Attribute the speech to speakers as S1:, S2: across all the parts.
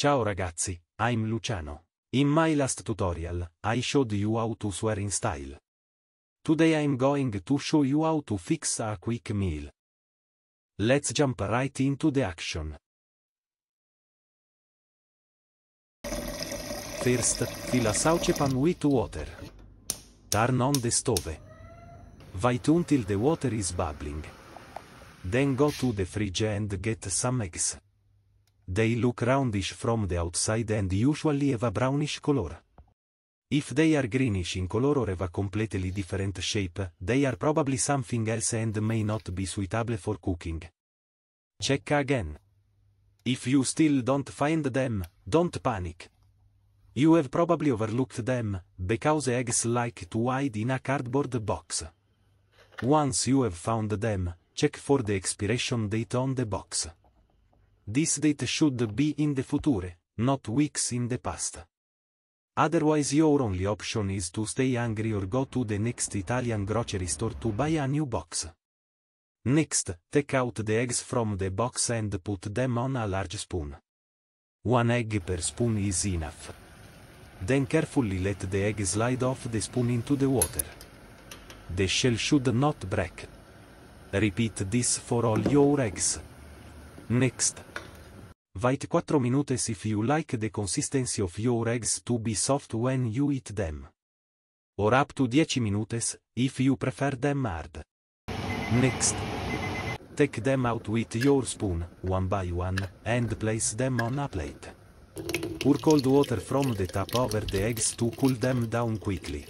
S1: Ciao ragazzi, I'm Luciano. In my last tutorial, I showed you how to swear in style. Today I'm going to show you how to fix a quick meal. Let's jump right into the action. First, fill a saucepan with water. Turn on the stove. Wait until the water is bubbling. Then go to the fridge and get some eggs. They look roundish from the outside and usually have a brownish color. If they are greenish in color or have a completely different shape, they are probably something else and may not be suitable for cooking. Check again. If you still don't find them, don't panic. You have probably overlooked them, because eggs like to hide in a cardboard box. Once you have found them, check for the expiration date on the box. This date should be in the future, not weeks in the past. Otherwise your only option is to stay angry or go to the next Italian grocery store to buy a new box. Next, take out the eggs from the box and put them on a large spoon. One egg per spoon is enough. Then carefully let the egg slide off the spoon into the water. The shell should not break. Repeat this for all your eggs. Next. Wait 4 minutes if you like the consistency of your eggs to be soft when you eat them. Or up to 10 minutes, if you prefer them hard. Next. Take them out with your spoon, one by one, and place them on a plate. Pour cold water from the tap over the eggs to cool them down quickly.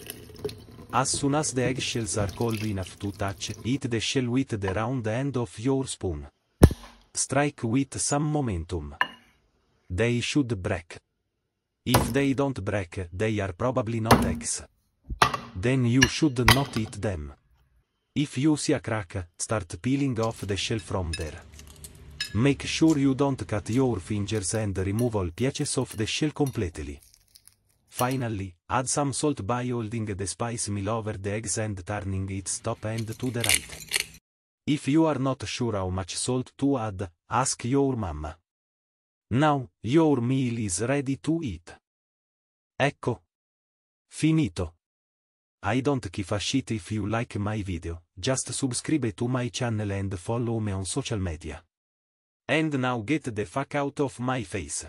S1: As soon as the eggshells are cold enough to touch, eat the shell with the round end of your spoon. Strike with some momentum. They should break. If they don't break, they are probably not eggs. Then you should not eat them. If you see a crack, start peeling off the shell from there. Make sure you don't cut your fingers and remove all pieces of the shell completely. Finally, add some salt by holding the spice meal over the eggs and turning its top end to the right. If you are not sure how much salt to add, ask your mom. Now, your meal is ready to eat. Ecco. Finito. I don't give a shit if you like my video, just subscribe to my channel and follow me on social media. And now get the fuck out of my face.